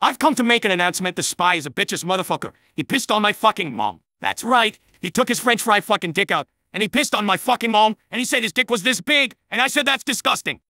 I've come to make an announcement the spy is a bitch's motherfucker. He pissed on my fucking mom. That's right. He took his french fry fucking dick out, and he pissed on my fucking mom, and he said his dick was this big, and I said that's disgusting.